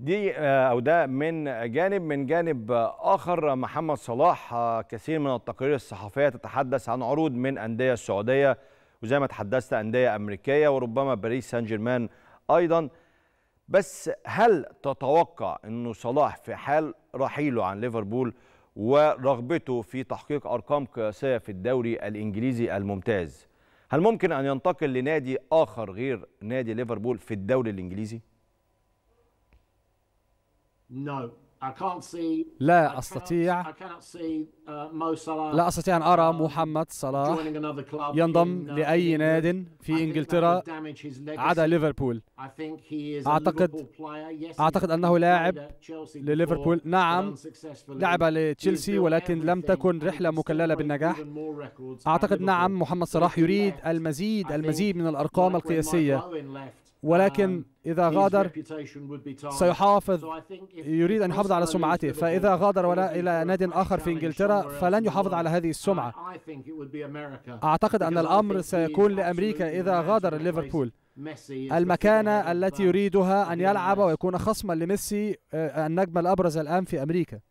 دي آه، او ده من جانب من جانب اخر محمد صلاح آه، كثير من التقارير الصحفيه تتحدث عن عروض من انديه السعوديه وزي ما تحدثت انديه امريكيه وربما باريس سان جيرمان ايضا بس هل تتوقع انه صلاح في حال رحيله عن ليفربول ورغبته في تحقيق ارقام قياسيه في الدوري الانجليزي الممتاز هل ممكن ان ينتقل لنادي اخر غير نادي ليفربول في الدوري الانجليزي لا أستطيع uh, لا أستطيع أن أرى um, محمد صلاح ينضم uh, لأي ناد في إنجلترا عدا ليفربول أعتقد أعتقد أنه لاعب لليفربول نعم لعب لتشيلسي ولكن لم تكن رحلة مكللة بالنجاح أعتقد نعم محمد صلاح يريد المزيد المزيد من الأرقام القياسية ولكن um, إذا غادر سيحافظ يريد أن يحافظ على سمعته فإذا غادر ولا إلى نادي آخر في إنجلترا فلن يحافظ على هذه السمعة أعتقد أن الأمر سيكون لأمريكا إذا غادر ليفربول المكانة التي يريدها أن يلعب ويكون خصما لميسي آه، النجم الأبرز الآن في أمريكا